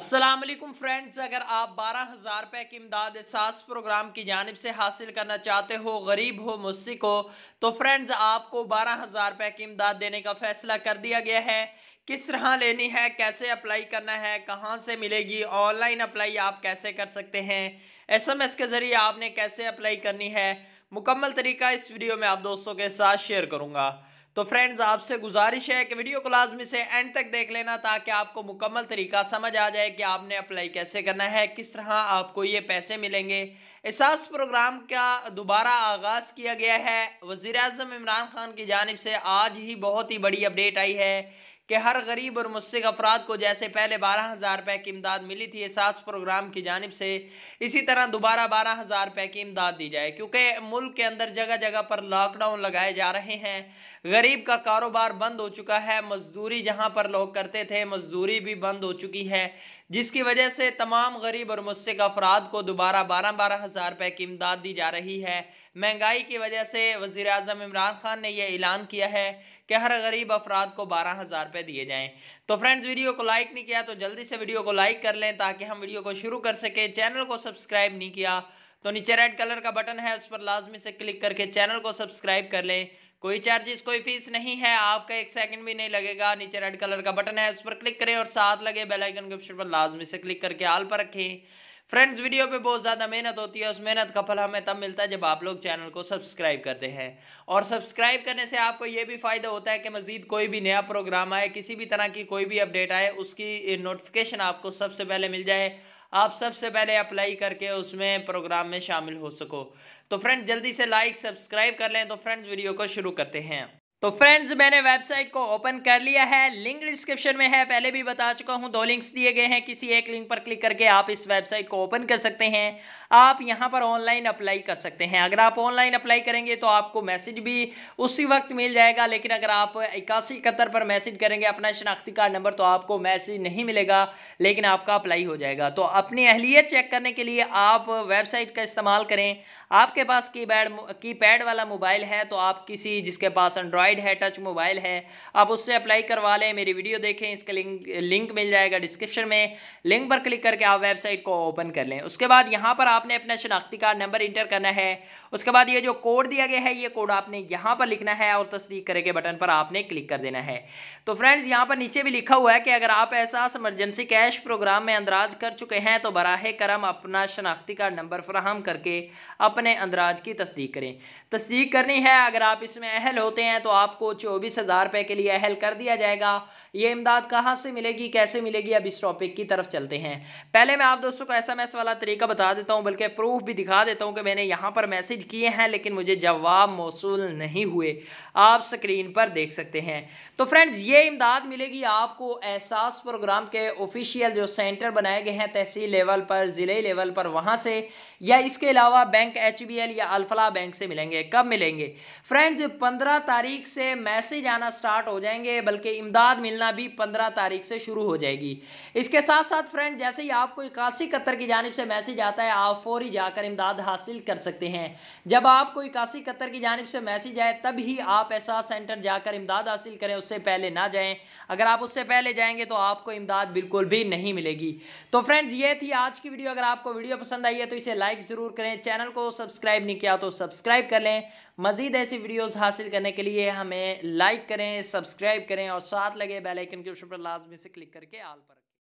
Aslam friends अगर आप बारह हज़ार रुपये की इमदाद सास प्रोग्राम की जानब से हासिल करना चाहते हो गरीब हो मुस्क हो तो फ्रेंड्स आपको बारह हज़ार रुपये की इमदाद देने का फैसला कर दिया गया है किस तरह लेनी है कैसे अप्लाई करना है कहाँ से मिलेगी ऑनलाइन अप्लाई आप कैसे कर सकते हैं एसएमएस के ज़रिए आपने कैसे अप्लाई करनी है मुकम्मल तरीका इस वीडियो में आप दोस्तों के साथ शेयर करूँगा तो फ्रेंड्स आपसे गुजारिश है कि वीडियो को लाजमी से एंड तक देख लेना ताकि आपको मुकम्मल तरीका समझ आ जाए कि आपने अप्लाई कैसे करना है किस तरह आपको ये पैसे मिलेंगे एहसास प्रोग्राम का दोबारा आगाज़ किया गया है वज़ी अजम इमरान खान की जानब से आज ही बहुत ही बड़ी अपडेट आई है कि हर गरीब और मुस्क अफराद को जैसे पहले बारह हज़ार रुपये की इमदाद मिली थी एहसास प्रोग्राम की जानब से इसी तरह दोबारा बारह हज़ार रुपये की इमदाद दी जाए क्योंकि मुल्क के अंदर जगह जगह पर लॉकडाउन लगाए जा रहे हैं गरीब का कारोबार बंद हो चुका है मजदूरी जहाँ पर लोग करते थे मजदूरी भी बंद हो चुकी है जिसकी वजह से तमाम गरीब और मुस्क अफराद को दोबारा बारह बारह हज़ार रुपये की इमदाद दी जा रही है महंगाई की वजह से वज़ी अजम इमरान खान ने यह ऐलान किया है कि हर गरीब अफराद को बारह हज़ार रुपये दिए जाएँ तो फ्रेंड्स वीडियो को लाइक नहीं किया तो जल्दी से वीडियो को लाइक कर लें ताकि हम वीडियो को शुरू कर सकें चैनल को सब्सक्राइब नहीं किया तो नीचे रेड कलर का बटन है उस पर लाजमी से क्लिक करके चैनल को सब्सक्राइब कर लें कोई चार्जेस कोई फीस नहीं है आपका एक सेकंड भी नहीं लगेगा नीचे रेड कलर का बटन है उस पर क्लिक करें और साथ लगे बेल आइकन के ऑप्शन पर लाजमी से क्लिक करके आल पर रखें फ्रेंड्स वीडियो पे बहुत ज़्यादा मेहनत होती है उस मेहनत का फल हमें तब मिलता है जब आप लोग चैनल को सब्सक्राइब करते हैं और सब्सक्राइब करने से आपको ये भी फ़ायदा होता है कि मज़ीद कोई भी नया प्रोग्राम आए किसी भी तरह की कोई भी अपडेट आए उसकी नोटिफिकेशन आपको सबसे पहले मिल जाए आप सबसे पहले अप्लाई करके उसमें प्रोग्राम में शामिल हो सको तो फ्रेंड जल्दी से लाइक सब्सक्राइब कर लें तो फ्रेंड्स वीडियो को शुरू करते हैं तो फ्रेंड्स मैंने वेबसाइट को ओपन कर लिया है लिंक डिस्क्रिप्शन में है पहले भी बता चुका हूं दो लिंक्स दिए गए हैं किसी एक लिंक पर क्लिक करके आप इस वेबसाइट को ओपन कर सकते हैं आप यहां पर ऑनलाइन अप्लाई कर सकते हैं अगर आप ऑनलाइन अप्लाई करेंगे तो आपको मैसेज भी उसी वक्त मिल जाएगा लेकिन अगर आप इक्यासी इकहत्तर पर मैसेज करेंगे अपना शनाख्ती कार्ड नंबर तो आपको मैसेज नहीं मिलेगा लेकिन आपका अप्लाई हो जाएगा तो अपनी अहलियत चेक करने के लिए आप वेबसाइट का इस्तेमाल करें आपके पास की पैड वाला मोबाइल है तो आप किसी जिसके पास एंड्रॉयड एंड्रॉयड है टच मोबाइल है आप उससे अप्लाई करवा लें मेरी वीडियो देखें इसका लिंक लिंक मिल जाएगा डिस्क्रिप्शन में लिंक पर क्लिक करके आप वेबसाइट को ओपन कर लें उसके बाद यहाँ पर आपने अपना शनाख्ती कार्ड नंबर इंटर करना है उसके बाद ये जो कोड दिया गया है ये कोड आपने यहाँ पर लिखना है और तस्दीक करेंगे बटन पर आपने क्लिक कर देना है तो फ्रेंड्स यहाँ पर नीचे भी लिखा हुआ है कि अगर आप ऐसा इमरजेंसी कैश प्रोग्राम में अंदराज कर चुके हैं तो बराह करम अपना शनाख्ती कार्ड नंबर फ्राहम करके अपने अंदराज की तस्दीक करें तस्दीक करनी है अगर आप इसमें अहल होते हैं तो आपको चौबीस हज़ार रुपये के लिए अहल कर दिया जाएगा ये इमदाद कहाँ से मिलेगी कैसे मिलेगी अब इस टॉपिक की तरफ चलते हैं पहले मैं आप दोस्तों को एस वाला तरीका बता देता हूँ बल्कि प्रूफ भी दिखा देता हूँ कि मैंने यहाँ पर मैसेज किए हैं लेकिन मुझे जवाब मौसू नहीं हुए आप स्क्रीन पर देख सकते हैं तो फ्रेंड्स ये इमदाद मिलेगी आपको एहसास प्रोग्राम के ऑफिशियल जो सेंटर बनाए गए हैं तहसील लेवल पर ज़िले लेवल पर वहाँ से या इसके अलावा बैंक एच या अल्फला बैंक से मिलेंगे कब मिलेंगे फ्रेंड्स पंद्रह तारीख से मैसेज आना स्टार्ट हो जाएंगे बल्कि इमदाद मिलना भी पंद्रह तारीख से शुरू हो जाएगी इसके साथ साथ फ्रेंड जैसे ही आपको इक्यासी कतर की जानब से मैसेज आता है आप फौरी जाकर इमदाद हासिल कर सकते हैं जब आपको इक्यासी कतर की जानब से मैसेज आए तब ही आप ऐसा सेंटर जाकर इमदाद हासिल करें उससे पहले ना जाएं अगर आप उससे पहले जाएंगे तो आपको इमदाद बिल्कुल भी नहीं मिलेगी तो फ्रेंड्स ये थी आज की वीडियो अगर आपको वीडियो पसंद आई है तो इसे लाइक ज़रूर करें चैनल को सब्सक्राइब नहीं किया तो सब्सक्राइब कर लें मज़ीद ऐसी वीडियोस हासिल करने के लिए हमें लाइक करें सब्सक्राइब करें और साथ लगे बेल आइकन के ऊपर पर लाजमी से क्लिक करके आल पर